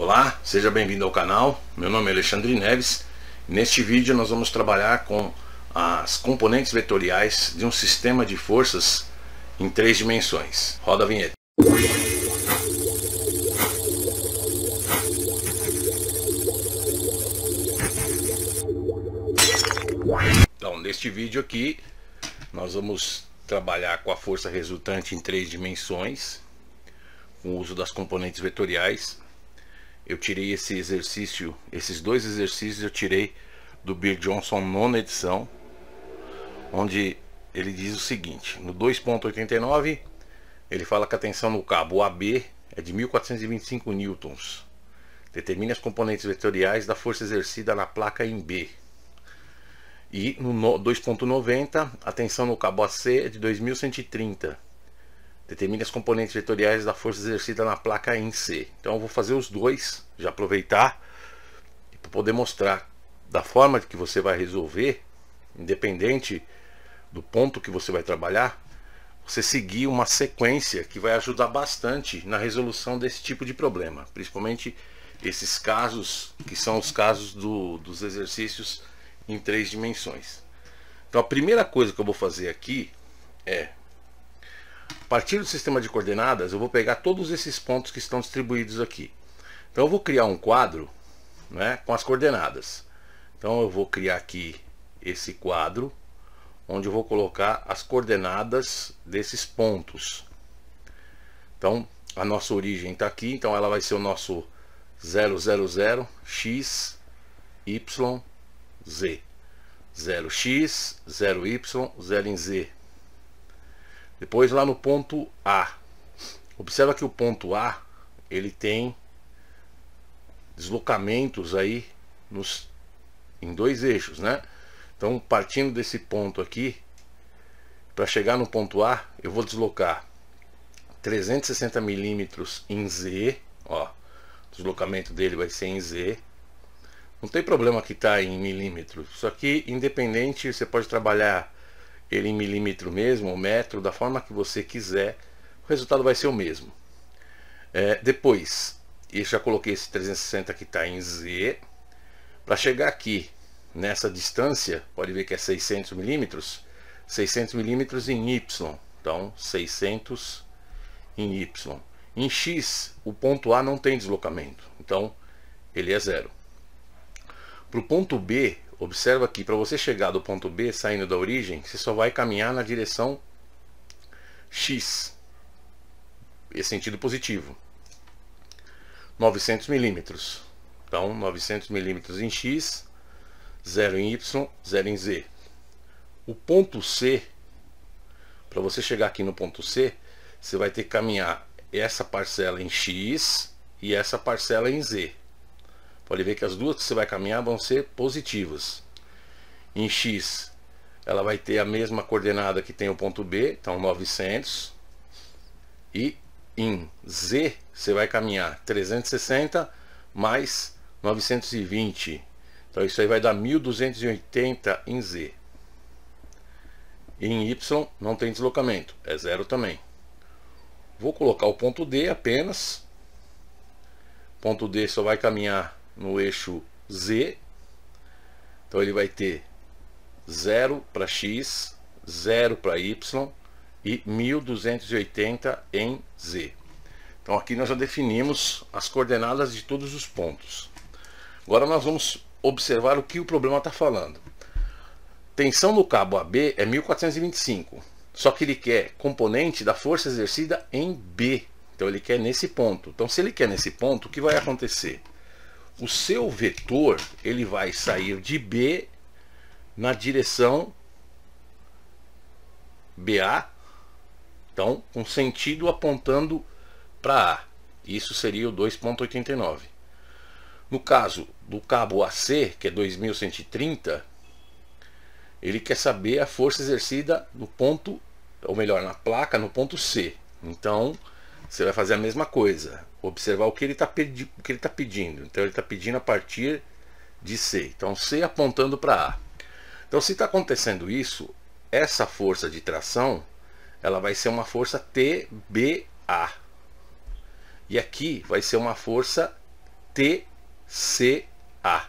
Olá, seja bem-vindo ao canal. Meu nome é Alexandre Neves. Neste vídeo nós vamos trabalhar com as componentes vetoriais de um sistema de forças em três dimensões. Roda a vinheta. Então, neste vídeo aqui, nós vamos trabalhar com a força resultante em três dimensões, com o uso das componentes vetoriais eu tirei esse exercício, esses dois exercícios eu tirei do Bill Johnson nona edição, onde ele diz o seguinte, no 2.89 ele fala que a tensão no cabo AB é de 1425 newtons. Determine as componentes vetoriais da força exercida na placa em B. E no 2.90 a tensão no cabo AC é de 2130 Determine as componentes vetoriais da força exercida na placa em C. Então eu vou fazer os dois, já aproveitar para poder mostrar da forma que você vai resolver, independente do ponto que você vai trabalhar, você seguir uma sequência que vai ajudar bastante na resolução desse tipo de problema, principalmente esses casos que são os casos do, dos exercícios em três dimensões. Então a primeira coisa que eu vou fazer aqui é partir do sistema de coordenadas, eu vou pegar todos esses pontos que estão distribuídos aqui. Então eu vou criar um quadro né, com as coordenadas. Então eu vou criar aqui esse quadro, onde eu vou colocar as coordenadas desses pontos. Então a nossa origem está aqui, então ela vai ser o nosso 000 x y z 0x, 0y, 0 em z, depois lá no ponto A. Observa que o ponto A, ele tem deslocamentos aí nos, em dois eixos, né? Então, partindo desse ponto aqui, para chegar no ponto A, eu vou deslocar 360 milímetros em Z, ó, o deslocamento dele vai ser em Z. Não tem problema que está em milímetros, só que independente, você pode trabalhar ele em milímetro mesmo, ou metro, da forma que você quiser, o resultado vai ser o mesmo. É, depois, eu já coloquei esse 360 que está em Z, para chegar aqui, nessa distância, pode ver que é 600 milímetros, 600 milímetros em Y, então 600 em Y. Em X, o ponto A não tem deslocamento, então ele é zero. Para o ponto B, Observa que para você chegar do ponto B, saindo da origem, você só vai caminhar na direção X. Esse sentido positivo. 900 milímetros. Então, 900 milímetros em X, 0 em Y, 0 em Z. O ponto C, para você chegar aqui no ponto C, você vai ter que caminhar essa parcela em X e essa parcela em Z. Pode ver que as duas que você vai caminhar vão ser positivas. Em X, ela vai ter a mesma coordenada que tem o ponto B, então 900. E em Z, você vai caminhar 360 mais 920. Então isso aí vai dar 1280 em Z. E em Y não tem deslocamento, é zero também. Vou colocar o ponto D apenas. O ponto D só vai caminhar no eixo Z. Então ele vai ter 0 para X, 0 para Y e 1280 em Z. Então aqui nós já definimos as coordenadas de todos os pontos. Agora nós vamos observar o que o problema está falando. Tensão no cabo AB é 1425, só que ele quer componente da força exercida em B. Então ele quer nesse ponto. Então se ele quer nesse ponto, o que vai acontecer? o seu vetor ele vai sair de B na direção BA, então com sentido apontando para A. Isso seria o 2.89. No caso do cabo AC, que é 2130, ele quer saber a força exercida no ponto, ou melhor, na placa, no ponto C. Então, você vai fazer a mesma coisa, observar o que ele está pedi tá pedindo. Então ele está pedindo a partir de C. Então C apontando para A. Então se está acontecendo isso, essa força de tração ela vai ser uma força TBA. E aqui vai ser uma força TCA.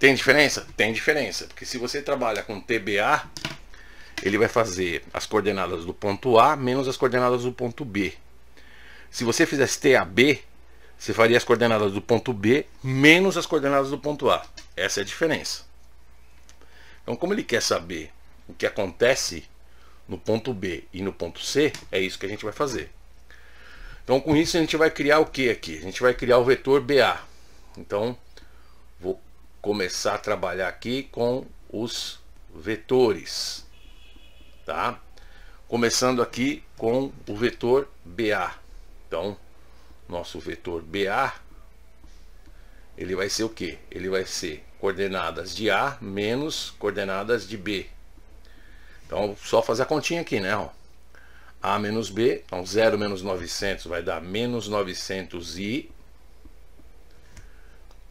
Tem diferença? Tem diferença, porque se você trabalha com TBA, ele vai fazer as coordenadas do ponto A menos as coordenadas do ponto B. Se você fizesse TAB, você faria as coordenadas do ponto B menos as coordenadas do ponto A. Essa é a diferença. Então, como ele quer saber o que acontece no ponto B e no ponto C, é isso que a gente vai fazer. Então, com isso, a gente vai criar o que aqui? A gente vai criar o vetor BA. Então, vou começar a trabalhar aqui com os vetores. Tá? Começando aqui com o vetor BA. Então, nosso vetor BA, ele vai ser o quê? Ele vai ser coordenadas de A menos coordenadas de B. Então, só fazer a continha aqui, né? A menos B, então 0 menos 900 vai dar menos 900i.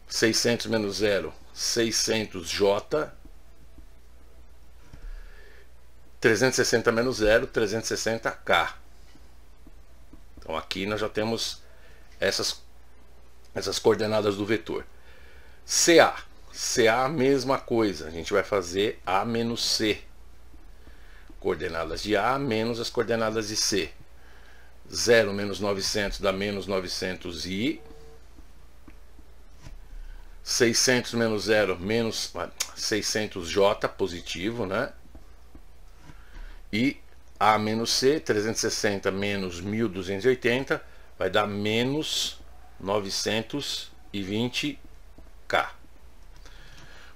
600 menos 0, 600j. 360 menos 0, 360k. Então aqui nós já temos essas, essas coordenadas do vetor. CA. CA, mesma coisa. A gente vai fazer A menos C. Coordenadas de A menos as coordenadas de C. 0 menos 900 dá menos 900i. 600 menos 0 menos 600j ah, positivo, né? E a menos C, 360 menos 1280, vai dar menos 920K.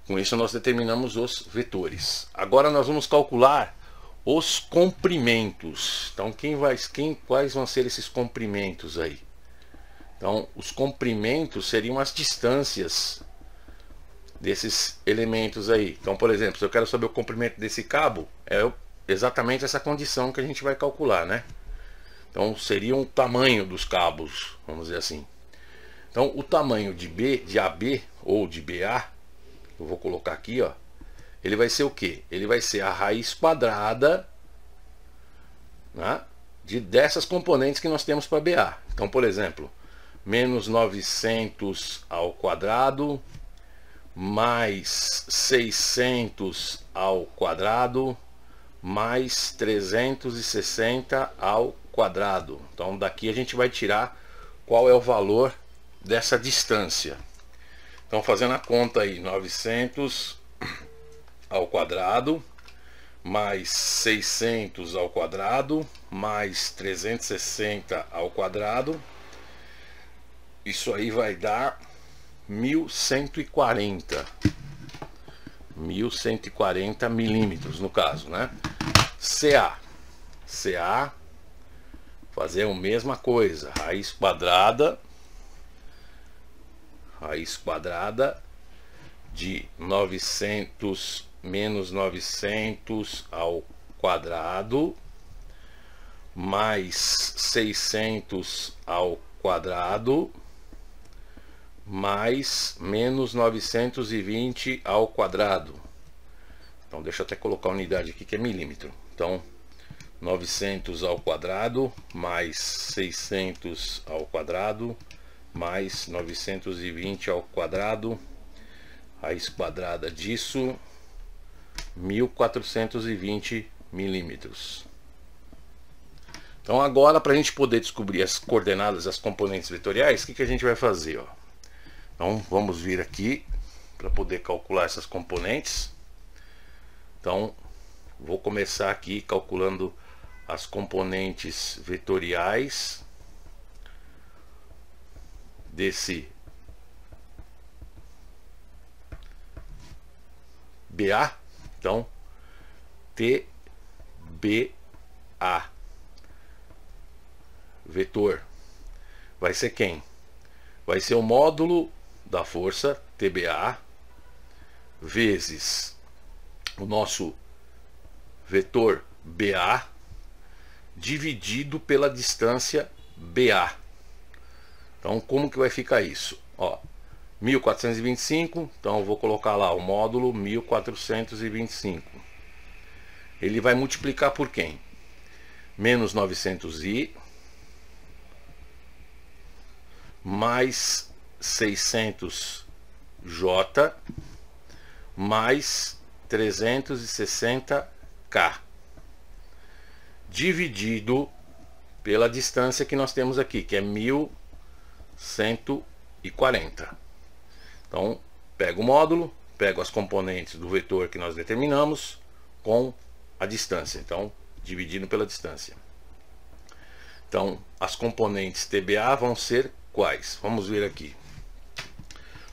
Com isso nós determinamos os vetores. Agora nós vamos calcular os comprimentos. Então quem vai, quem, quais vão ser esses comprimentos aí? Então os comprimentos seriam as distâncias desses elementos aí. Então por exemplo, se eu quero saber o comprimento desse cabo, é exatamente essa condição que a gente vai calcular, né? Então seria o um tamanho dos cabos, vamos dizer assim. Então o tamanho de B, de AB ou de BA, eu vou colocar aqui, ó, ele vai ser o quê? Ele vai ser a raiz quadrada né, de dessas componentes que nós temos para BA. Então, por exemplo, menos 900 ao quadrado mais 600 ao quadrado mais 360 ao quadrado. Então daqui a gente vai tirar qual é o valor dessa distância. Então fazendo a conta aí, 900 ao quadrado mais 600 ao quadrado mais 360 ao quadrado. Isso aí vai dar 1140. 1140 milímetros no caso, né? CA. CA, fazer a mesma coisa, raiz quadrada, raiz quadrada de 900 menos 900 ao quadrado, mais 600 ao quadrado, mais menos 920 ao quadrado. Então deixa eu até colocar a unidade aqui que é milímetro. Então 900 ao quadrado mais 600 ao quadrado mais 920 ao quadrado raiz quadrada disso 1420 milímetros. Então agora para a gente poder descobrir as coordenadas as componentes vetoriais, o que, que a gente vai fazer? Ó? Então vamos vir aqui para poder calcular essas componentes. Então vou começar aqui calculando as componentes vetoriais desse BA. Então TBA vetor vai ser quem? Vai ser o módulo da força, TBA, vezes o nosso vetor BA, dividido pela distância BA. Então, como que vai ficar isso? Ó, 1425, então vou colocar lá o módulo 1425. Ele vai multiplicar por quem? Menos 900i mais 600J mais 360K dividido pela distância que nós temos aqui, que é 1140. Então, pego o módulo, pego as componentes do vetor que nós determinamos com a distância. Então, dividindo pela distância. Então, as componentes TBA vão ser quais? Vamos ver aqui.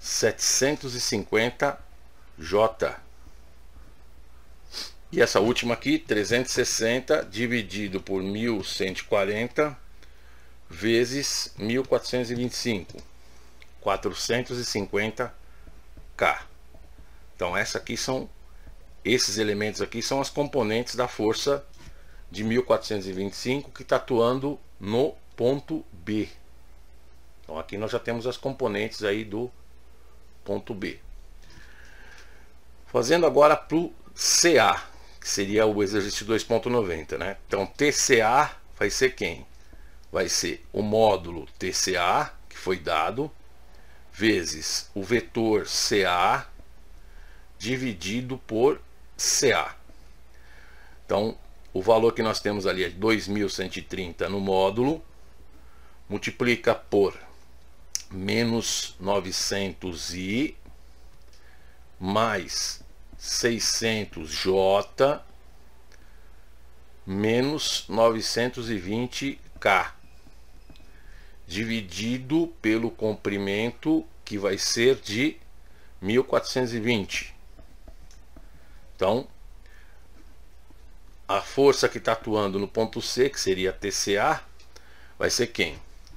750J. E essa última aqui, 360 dividido por 1140 vezes 1425, 450K. Então essa aqui são esses elementos aqui são as componentes da força de 1425 que está atuando no ponto B. Então aqui nós já temos as componentes aí do ponto B. Fazendo agora para o CA, que seria o exercício 2.90, né? Então, TCA vai ser quem? Vai ser o módulo TCA, que foi dado, vezes o vetor CA, dividido por CA. Então, o valor que nós temos ali é 2.130 no módulo, multiplica por menos 900i mais 600j menos 920k dividido pelo comprimento que vai ser de 1420. Então, a força que está atuando no ponto C, que seria TCA, vai ser quem?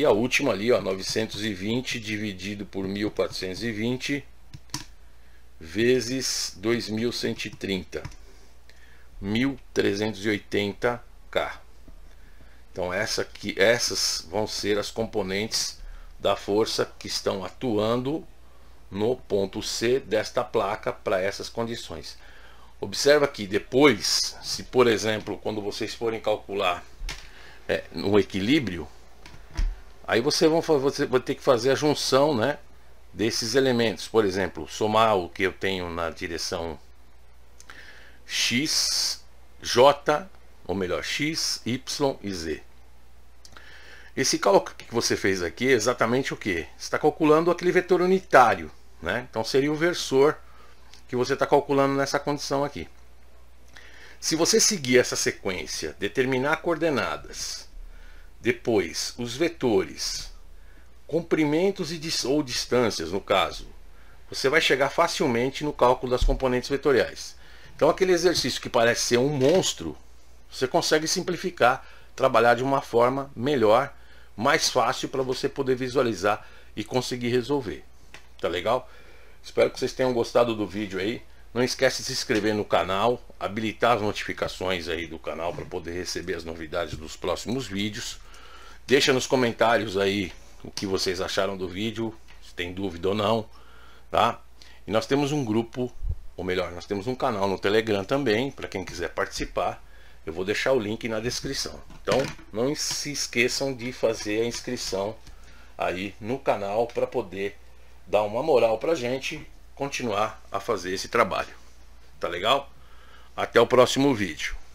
E a última ali, ó, 920 dividido por 1420 vezes 2130. 1380K. Então essa aqui, essas vão ser as componentes da força que estão atuando no ponto C desta placa para essas condições. Observa que depois, se por exemplo, quando vocês forem calcular é, no equilíbrio, Aí você vai, ter que fazer a junção né, desses elementos. Por exemplo, somar o que eu tenho na direção x, j, ou melhor, x, y e z. Esse cálculo que você fez aqui é exatamente o que? está calculando aquele vetor unitário. Né? Então seria o versor que você está calculando nessa condição aqui. Se você seguir essa sequência, determinar coordenadas depois, os vetores, comprimentos e, ou distâncias, no caso. Você vai chegar facilmente no cálculo das componentes vetoriais. Então, aquele exercício que parece ser um monstro, você consegue simplificar, trabalhar de uma forma melhor, mais fácil para você poder visualizar e conseguir resolver. Tá legal? Espero que vocês tenham gostado do vídeo aí. Não esquece de se inscrever no canal, habilitar as notificações aí do canal para poder receber as novidades dos próximos vídeos. Deixa nos comentários aí o que vocês acharam do vídeo, se tem dúvida ou não, tá? E nós temos um grupo, ou melhor, nós temos um canal no Telegram também, para quem quiser participar. Eu vou deixar o link na descrição. Então, não se esqueçam de fazer a inscrição aí no canal para poder dar uma moral para gente continuar a fazer esse trabalho. Tá legal? Até o próximo vídeo.